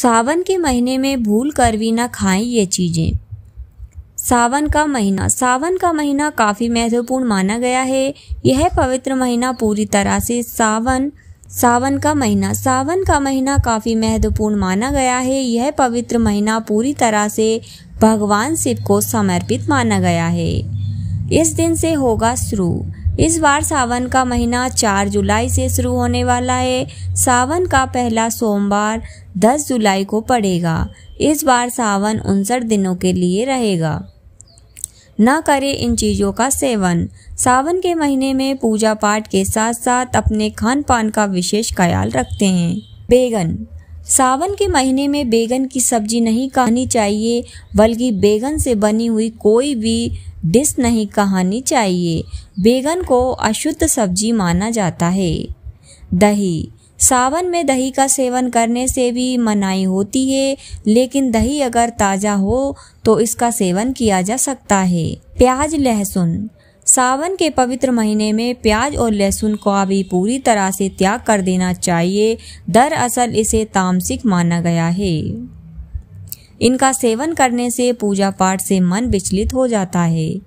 सावन के महीने में भूल कर भी ना खाएं ये चीज़ें सावन का महीना सावन का महीना काफ़ी महत्वपूर्ण माना गया है यह पवित्र महीना पूरी तरह से सावन सावन का महीना सावन का महीना काफ़ी महत्वपूर्ण माना गया है यह पवित्र महीना पूरी तरह से भगवान शिव को समर्पित माना गया है इस दिन से होगा शुरू इस बार सावन का महीना 4 जुलाई से शुरू होने वाला है सावन का पहला सोमवार 10 जुलाई को पड़ेगा इस बार सावन उनसठ दिनों के लिए रहेगा न करें इन चीज़ों का सेवन सावन के महीने में पूजा पाठ के साथ साथ अपने खान पान का विशेष ख्याल रखते हैं बेगन सावन के महीने में बैगन की सब्जी नहीं कहानी चाहिए बल्कि बैगन से बनी हुई कोई भी डिश नहीं कहानी चाहिए बैगन को अशुद्ध सब्जी माना जाता है दही सावन में दही का सेवन करने से भी मनाही होती है लेकिन दही अगर ताज़ा हो तो इसका सेवन किया जा सकता है प्याज लहसुन सावन के पवित्र महीने में प्याज और लहसुन को अभी पूरी तरह से त्याग कर देना चाहिए दरअसल इसे तामसिक माना गया है इनका सेवन करने से पूजा पाठ से मन विचलित हो जाता है